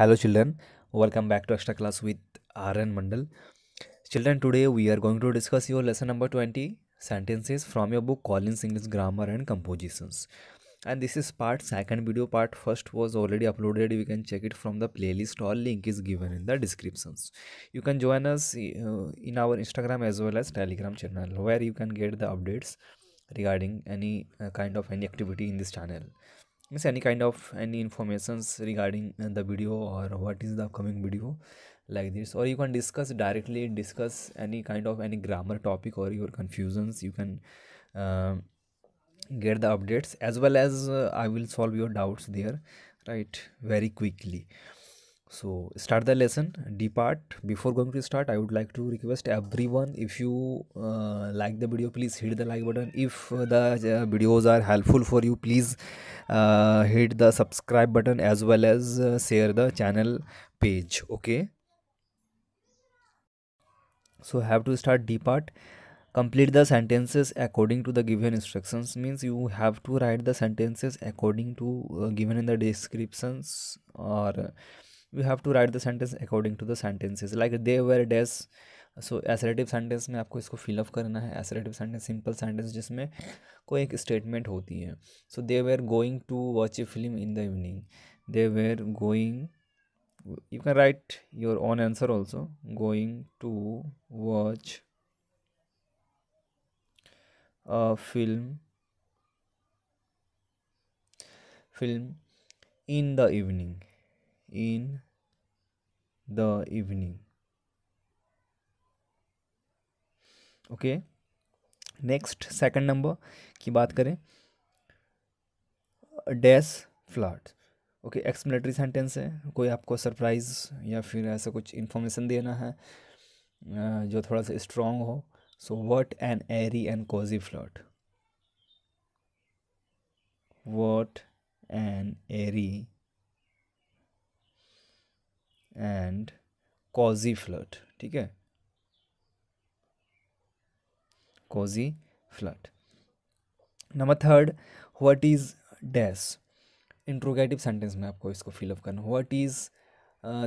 Hello children, welcome back to extra class with RN Mandal. Children, today we are going to discuss your lesson number 20 sentences from your book Collins English Grammar and Compositions. And this is part second video part first was already uploaded. You can check it from the playlist. All link is given in the descriptions. You can join us uh, in our Instagram as well as Telegram channel where you can get the updates regarding any uh, kind of any activity in this channel miss any kind of any informations regarding uh, the video or what is the upcoming video like this or you can discuss directly discuss any kind of any grammar topic or your confusions you can uh, get the updates as well as uh, i will solve your doubts there right very quickly so start the lesson depart before going to start i would like to request everyone if you uh, like the video please hit the like button if uh, the uh, videos are helpful for you please uh, hit the subscribe button as well as uh, share the channel page okay so have to start depart complete the sentences according to the given instructions means you have to write the sentences according to uh, given in the descriptions or you have to write the sentence according to the sentences like they were dash so assertive sentence में आपको इसको fill up करना है assertive sentence simple sentence जिसमें कोई एक statement होती है so they were going to watch a film in the evening they were going you can write your own answer also going to watch a film film in the evening in the evening okay next second number की बात करें dash flood okay exclamatory sentence है कोई आपको surprise या फिर ऐसा कुछ इन्फॉर्मेशन देना है जो थोड़ा सा स्ट्रांग हो so what an eerie and cosy flood what an eerie and cosy flood ठीक है cosy flood number third what is dash interrogative sentence में आपको इसको फिलअप करना what is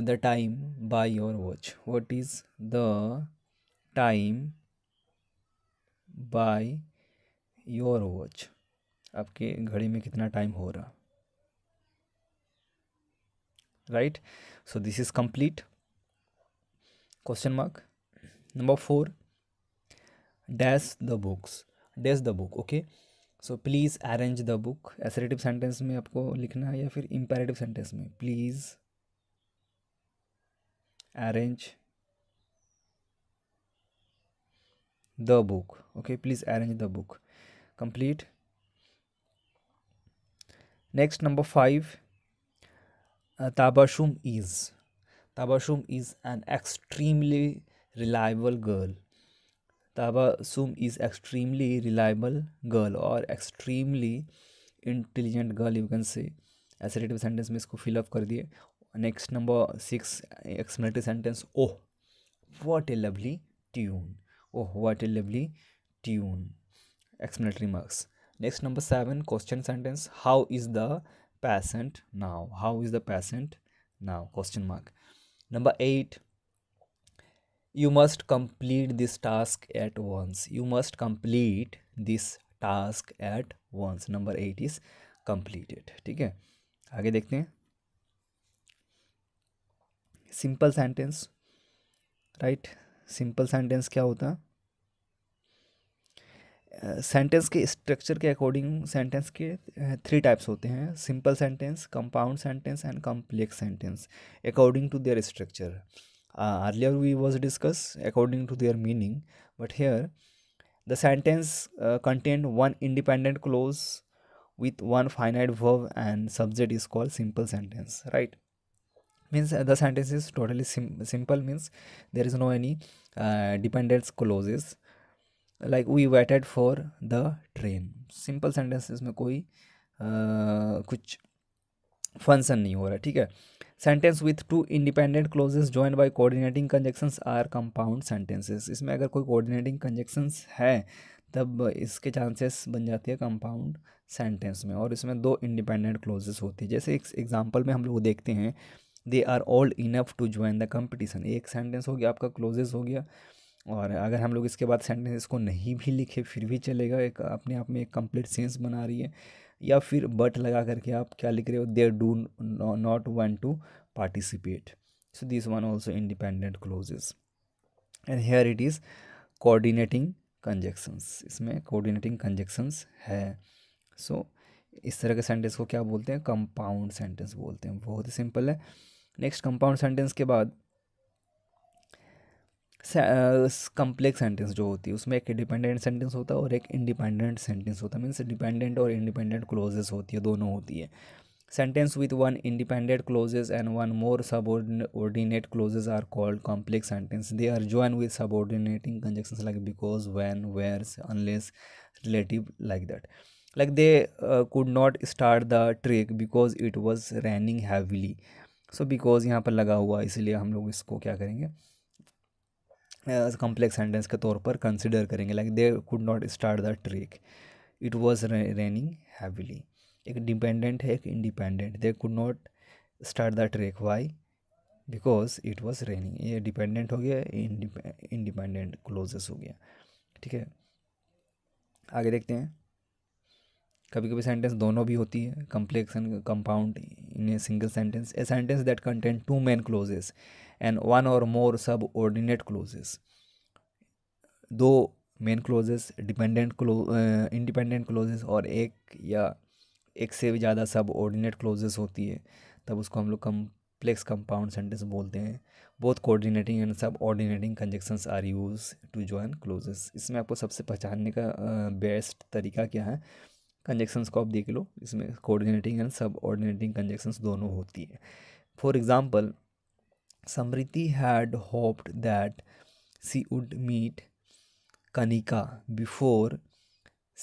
the time by your watch what is the time by your watch आपके घड़ी में कितना टाइम हो रहा right so this is complete question mark number 4 dash the books dash the book okay so please arrange the book assertive sentence में आपको लिखना है या फिर इम्पेरेटिव सेंटेंस में please arrange the book okay please arrange the book complete next number five Uh, Tabashum is. Tabashum is an extremely reliable girl. Tabasum is extremely reliable girl or extremely intelligent girl you can say assertive sentence में इसको fill up next number six explanatory sentence oh what a lovely tune oh what a lovely tune Explanatory marks next number seven question sentence how is the patient now how is the patient now question mark number 8 you must complete this task at once you must complete this task at once number 8 is completed ठीक है आगे देखते हैं simple sentence right simple sentence क्या होता है sentence के structure के अकॉर्डिंग सेंटेंस के थ्री eh, टाइप्स होते हैं simple sentence compound sentence and complex sentence according to their structure earlier we was discuss according to their meaning but here the sentence content one independent clause with one finite verb and subject is called simple sentence right means the sentence is totally simple means there is no any dependent clauses like we waited for the train simple sentence में कोई आ, कुछ function नहीं हो रहा ठीक है sentence with two independent clauses join by coordinating conjunctions are compound sentences इसमें अगर कोई कोऑर्डिनेटिंग कंजेक्शंस है तब इसके चांसेस बन जाती है कंपाउंड सेंटेंस में और इसमें दो इंडिपेंडेंट क्लोजेस होती है जैसे एक एग्जाम्पल में हम लोग देखते हैं they are all enough to join the competition एक सेंटेंस हो गया आपका क्लोजेस हो गया और अगर हम लोग इसके बाद सेंटेंस इसको नहीं भी लिखे फिर भी चलेगा एक अपने आप में एक कंप्लीट सेंस बना रही है या फिर बट लगा करके आप क्या लिख रहे हो there do not want to participate so this one also independent clauses and here it is coordinating conjunctions इसमें कोऑर्डिनेटिंग कंजेक्शंस है सो so, इस तरह के सेंटेंस को क्या बोलते हैं कंपाउंड सेंटेंस बोलते हैं बहुत ही सिंपल है नेक्स्ट कंपाउंड सेंटेंस के बाद कम्प्लेक्स सेंटेंस जो होती है उसमें एक डिपेंडेंट सेंटेंस होता है और एक इंडिपेंडेंट सेंटेंस होता है मीन्स डिपेंडेंट और इंडिपेंडेंट क्लोजेस होती है दोनों होती है sentence with one independent clauses and one more ordinate clauses are called complex sentence they are join with ordinating conjunction like because when whereas unless relative like that like they could not start the trek because it was raining heavily so because यहाँ पर लगा हुआ इसलिए हम लोग इसको क्या करेंगे कॉम्प्लेक्स सेंटेंस के तौर पर कंसिडर करेंगे like they could not start the trek it was raining heavily एक डिपेंडेंट है एक independent they could not start the trek why because it was raining ये डिपेंडेंट हो गया इंडिपेंडेंट क्लोजेस हो गया ठीक है आगे देखते हैं कभी कभी सेंटेंस दोनों भी होती है complex and compound in a single sentence a sentence that contains two main clauses and one or more subordinate clauses दो main clauses dependent independent clauses और एक या एक से भी ज़्यादा सब ऑर्डिनेट क्लोजेस होती है तब उसको हम लोग कम्प्लेक्स कंपाउंड सेंटेंस बोलते हैं both coordinating and subordinating conjunctions are use to join clauses इसमें आपको सबसे पहचानने का बेस्ट uh, तरीका क्या है कंजेक्शंस को आप देख लो इसमें कोऑर्डिनेटिंग एंड सब ऑर्डिनेटिंग कंजेक्शन दोनों होती है for example Smriti had hoped that she would meet Kanika before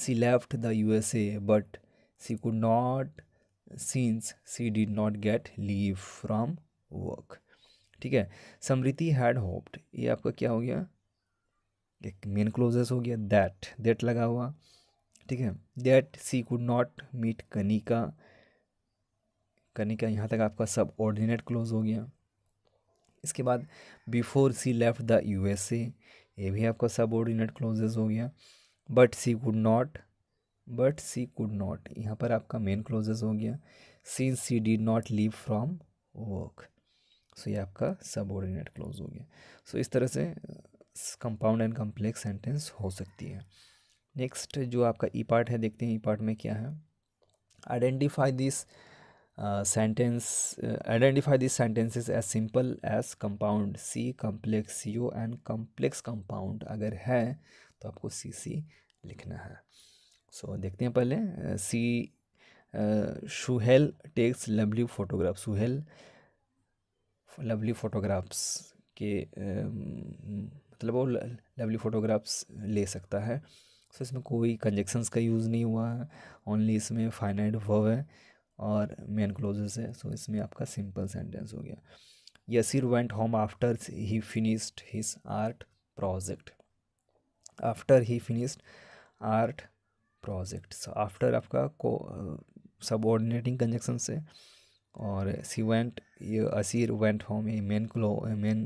she left the U S A but she could not since she did not get leave from work ठीक है समृति हैड होप्ड ये आपका क्या हो गया एक मेन क्लोजेस हो गया दैट दैट लगा हुआ ठीक है that she could not meet Kanika Kanika यहाँ तक आपका सब ऑर्डिनेट क्लोज हो गया इसके बाद before she left the U S A ये भी आपका सब ऑर्डिनेट क्लोजेज हो गया but she could not but she could not यहाँ पर आपका मेन क्लोजेज हो गया she she did not leave from work so ये आपका सब ऑर्डिनेट क्लोज हो गया सो so, इस तरह से कंपाउंड एंड कम्प्लेक्स सेंटेंस हो सकती है नेक्स्ट जो आपका ई e पार्ट है देखते हैं ई e पार्ट में क्या है identify this sentence identify this sentences as simple as compound C complex C and complex compound अगर है तो आपको सी सी लिखना है सो so, देखते हैं पहले she Suhel takes lovely photograph Suhel lovely photographs के uh, मतलब वो लवली फोटोग्राफ्स ले सकता है सो इसमें कोई कंजेक्शंस का यूज़ नहीं हुआ है ओनली इसमें फाइनाइट वर्व है और मेन क्लोजेस है सो इसमें आपका सिंपल सेंटेंस हो गया Yasir went home after he finished his art project after he finished art project so after आपका को सबऑर्डिनेटिंग कंजेक्शन से और सी वेंट ये असीर वेंट होम ये मेन क्लो मेन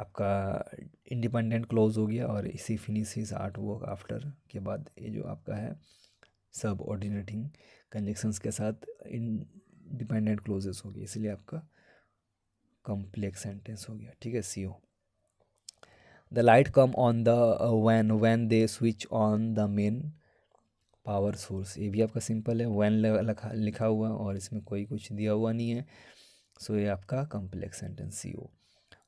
आपका इंडिपेंडेंट क्लोज हो गया और इसी फिनिशिस आर्ट वर्क आफ्टर के बाद ये जो आपका है सब ऑर्डिनेटिंग कंजेक्शंस के साथ इंडिपेंडेंट क्लोजेस हो गया इसलिए आपका कॉम्प्लेक्स सेंटेंस हो गया ठीक है see oh the light come on the when when they switch on the main power source ये भी आपका सिंपल है वैन लिखा हुआ और इसमें कोई कुछ दिया हुआ नहीं है सो so, ये आपका complex sentence see oh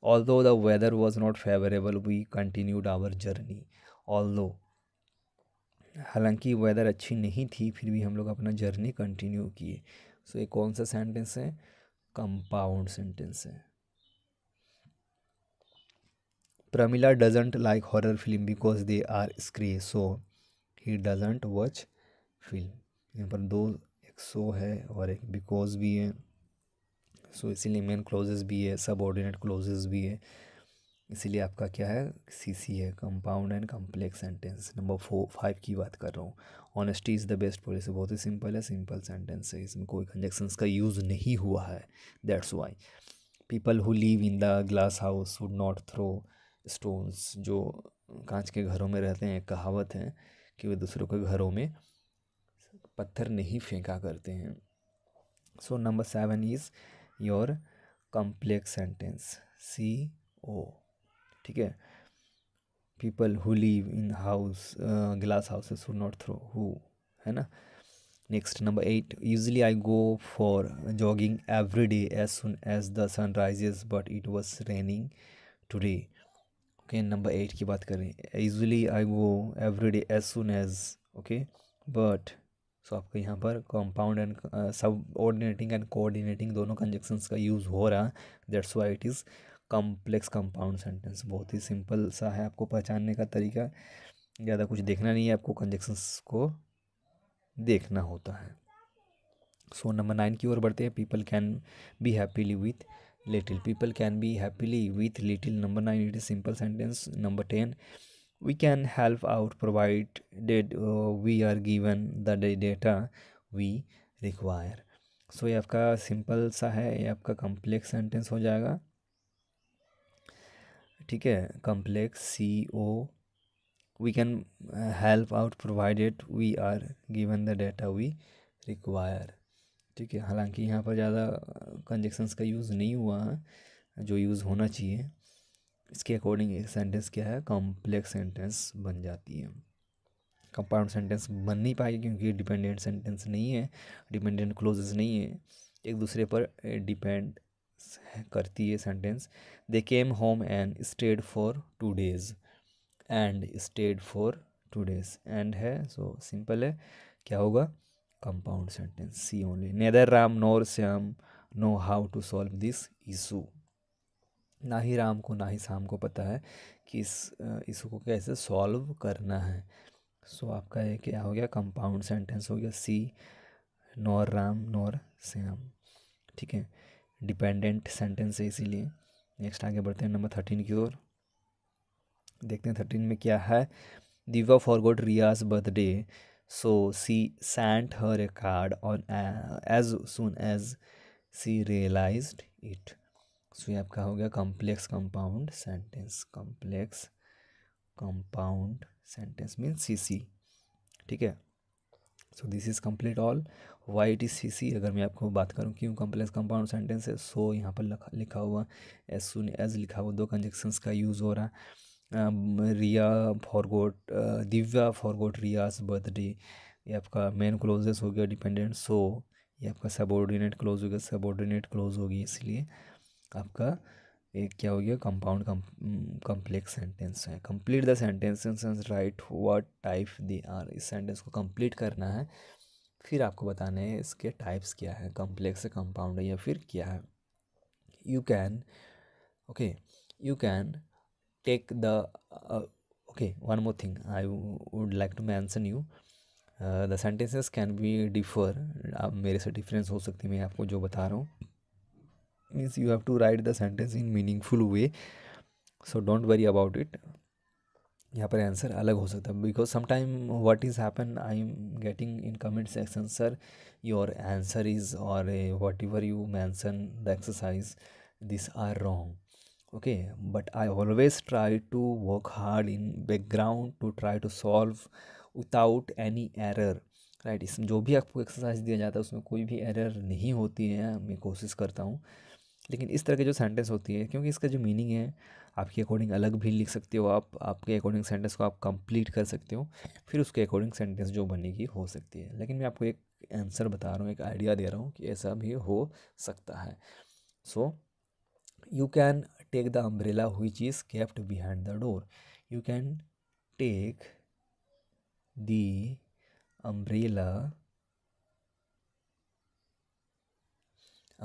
Although the weather was not favorable, we continued our journey. Although हालांकि वेदर अच्छी नहीं थी फिर भी हम लोग अपना जर्नी कंटिन्यू किए सो ये कौन सा सेंटेंस है कंपाउंड सेंटेंस है Pramila doesn't like horror film because they are scary so he doesn't watch film यहाँ पर दो एक सो है और एक बिकॉज भी है सो so, इसीलिए मेन क्लोजेज भी है सब ऑर्डिनेट क्लोजेज भी है इसीलिए आपका क्या है सी सी है compound and complex sentence number four five की बात कर रहा हूँ honesty is the best policy बहुत ही सिंपल है सिंपल सेंटेंस है इसमें कोई कंजेक्शंस का यूज़ नहीं हुआ है that's why people who live in the glass house would not throw stones जो कांच के घरों में रहते हैं कहावत है कि वे दूसरों के घरों में पत्थर नहीं फेंका करते हैं so number seven is your complex sentence see oh ठीक है people who live in house glass houses who not throw who है ना next number eight usually I go for jogging every day as soon as the sun rises but it was raining today okay number eight की बात करें usually I go every day as soon as okay but so आपको यहाँ पर compound and subordinating and coordinating दोनों conjunctions का use हो रहा है that's why it is complex compound sentence बहुत ही सिंपल सा है आपको पहचानने का तरीका ज़्यादा कुछ देखना नहीं है आपको कंजक्शंस को देखना होता है सो नंबर नाइन की ओर बढ़ते हैं people can be happily with little people can be happily with little number nine it is simple sentence number ten we can help out provide that uh, we are given the data we require so so, ये आपका simple सा है ये आपका complex sentence हो जाएगा ठीक है complex see oh we can help out provided we are given the data we require ठीक है हालांकि यहाँ पर ज़्यादा कंजक्शंस का यूज़ नहीं हुआ जो यूज़ होना चाहिए इसके अकॉर्डिंग एक सेंटेंस क्या है कॉम्प्लेक्स सेंटेंस बन जाती है कंपाउंड सेंटेंस बन नहीं पाएगी क्योंकि डिपेंडेंट सेंटेंस नहीं है डिपेंडेंट क्लोजेस नहीं है एक दूसरे पर डिपेंड करती है sentence they came home and stayed for two days and stayed for two days and है सो so, सिंपल है क्या होगा compound sentence see only neither Ram nor Shyam know how to solve this issue ना ही राम को ना ही शाम को पता है कि इस इसको कैसे सॉल्व करना है सो so, आपका ये क्या हो गया कंपाउंड सेंटेंस हो गया see nor Ram nor Shyam ठीक है डिपेंडेंट सेंटेंस है इसीलिए नेक्स्ट आगे बढ़ते हैं नंबर थर्टीन की ओर देखते हैं थर्टीन में क्या है Divya forgot Riya's birthday so she sent her a card on as soon as she realize it so ये आपका हो गया complex compound sentence complex compound sentence mean see see ठीक है so this is complete all why is see see अगर मैं आपको बात करूं क्यों कॉम्प्लेक्स कंपाउंड सेंटेंस है सो यहाँ पर लिखा लिखा हुआ एज सुन एज लिखा हुआ दो कंजक्शंस का यूज़ हो रहा है Riya forgot Divya forgot Riya's birthday ये आपका मेन क्लोजेस हो गया डिपेंडेंट सो ये आपका सबॉर्डिनेट क्लोज हो गया सबॉर्डिनेट क्लोज होगी इसलिए आपका एक क्या हो गया कंपाउंड कम्प्लेक्स सेंटेंस है complete the sentence in sense right what type they are इस सेंटेंस को कंप्लीट करना है फिर आपको बताना है इसके टाइप्स क्या है कम्प्लेक्स कंपाउंड है या फिर क्या है you can okay you can take the okay one more thing I would like to mention you the sentences can be differ आप मेरे से डिफरेंस हो सकती है मैं आपको जो बता रहा हूँ means you have to write the sentence in meaningful way so don't worry about it यहाँ पर आंसर अलग हो सकता है because sometime what is happen I am getting in comment section sir your answer is or whatever you mention the exercise this are wrong okay but I always try to work hard in background to try to solve without any error right इसमें जो भी आपको exercise दिया जाता है उसमें कोई भी एरर नहीं होती है मैं कोशिश करता हूँ लेकिन इस तरह की जो सेंटेंस होती है क्योंकि इसका जो मीनिंग है आपके अकॉर्डिंग अलग भी लिख सकते हो आप आपके अकॉर्डिंग सेंटेंस को आप कंप्लीट कर सकते हो फिर उसके अकॉर्डिंग सेंटेंस जो बनेगी हो सकती है लेकिन मैं आपको एक आंसर बता रहा हूँ एक आइडिया दे रहा हूँ कि ऐसा भी हो सकता है so you can take the umbrella which चीज kept behind the door you can take the umbrella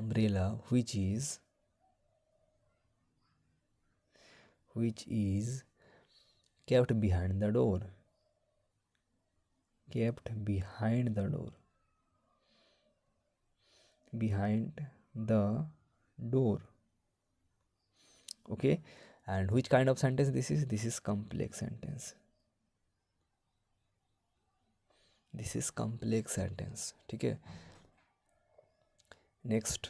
umbrella which is which is kept behind the door kept behind the door behind the door okay and which kind of sentence this is this is complex sentence this is complex sentence Okay. Next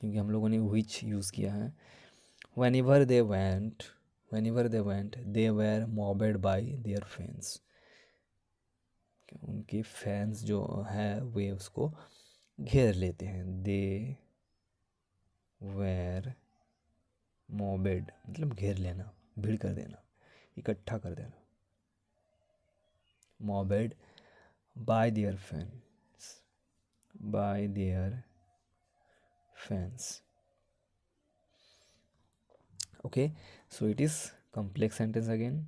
क्योंकि हम लोगों ने which use किया है whenever they went whenever they went they were mobbed by their fans उनके fans जो है वे उसको घेर लेते हैं दे वेर मोबेड मतलब घेर लेना भीड़ कर देना इकट्ठा कर देना mobbed by their fan by their fans okay so it is complex sentence again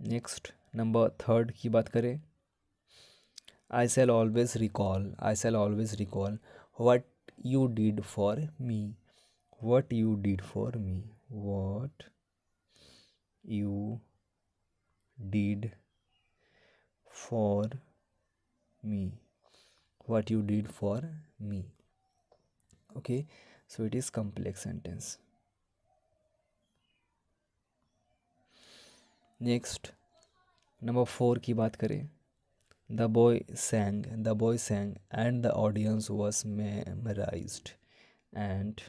next number third ki baat kare i shall always recall i shall always recall what you did for me what you did for me what you did for me what you did for me okay so it is complex sentence next number 4 ki baat kare the boy sang the boy sang and the audience was memorized and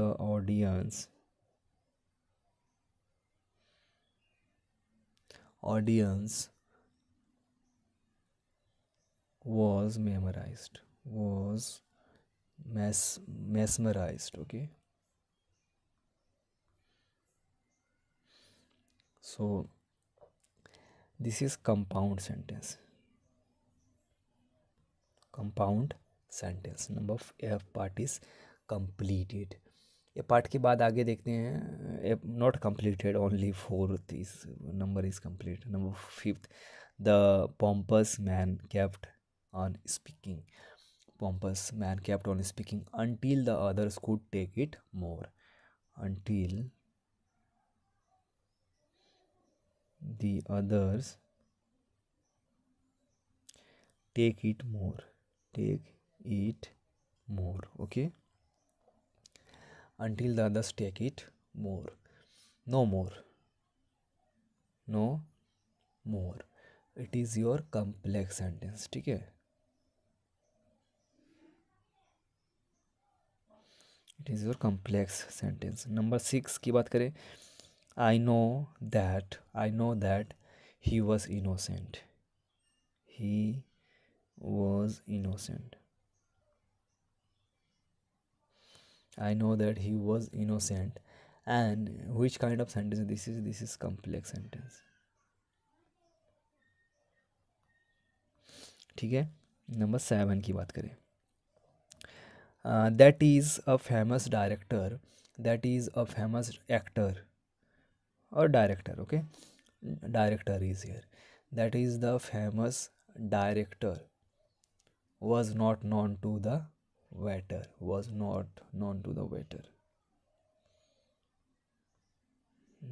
the audience audience was memorized was mes- mesmerized okay so this is compound sentence compound sentence number of f part is completed ये part के बाद आगे देखते हैं not completed only fourth is number is complete number fifth the pompous man kept on speaking. Pompous man kept on speaking until the others could take it more. Until the others take it more. Take it more. Okay. Until the others take it more. No more. No more. it is your complex sentence ठीक है it is your complex sentence number six की बात करें I know that I know that he was innocent he was innocent I know that he was innocent and which kind of sentence this is this is complex sentence ठीक है number seven की बात करें uh, that is a famous director that is a famous actor or director okay director is here that is the famous director was not known to the waiter was not known to the waiter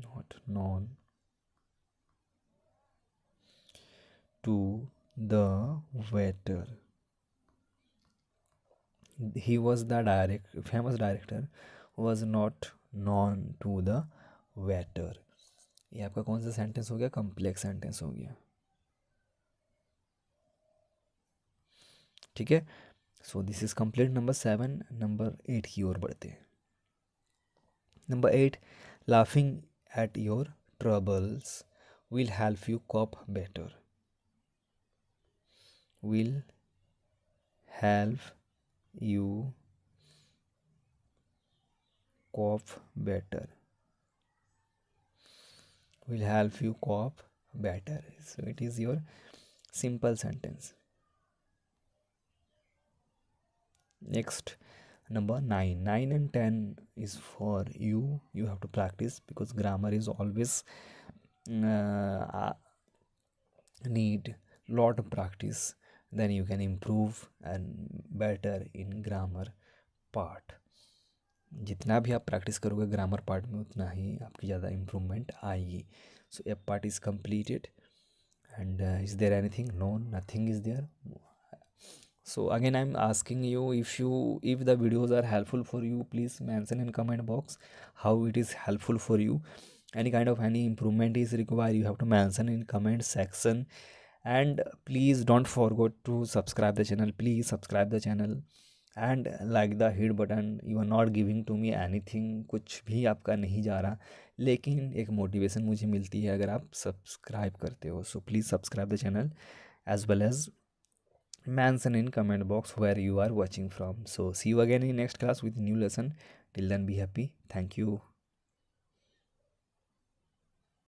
not known to the waiter he was the direct famous director was not known to the waiter ये आपका कौन सा sentence हो गया complex sentence हो गया ठीक है so this is complete number seven number eight की ओर बढ़ते हैं number eight laughing at your troubles will help you cope better will help you cop better will help you cop better so it is your simple sentence next number 9 9 and 10 is for you you have to practice because grammar is always uh, need lot of practice then you can improve and better in grammar part Jitna भी आप practice करोगे grammar part में उतना ही आपकी ज़्यादा improvement आएगी so a part is completed and uh, is there anything no nothing is there so again i'm asking you if you if the videos are helpful for you please mention in comment box how it is helpful for you any kind of any improvement is required you have to mention in comment section and please don't forget to subscribe the channel please subscribe the channel and like the hit button you are not giving to me anything कुछ भी आपका नहीं जा रहा लेकिन एक motivation मुझे मिलती है अगर आप सब्सक्राइब करते हो so please subscribe the channel as well as mention in comment box where you are watching from so see you again in next class with new lesson till then be happy thank you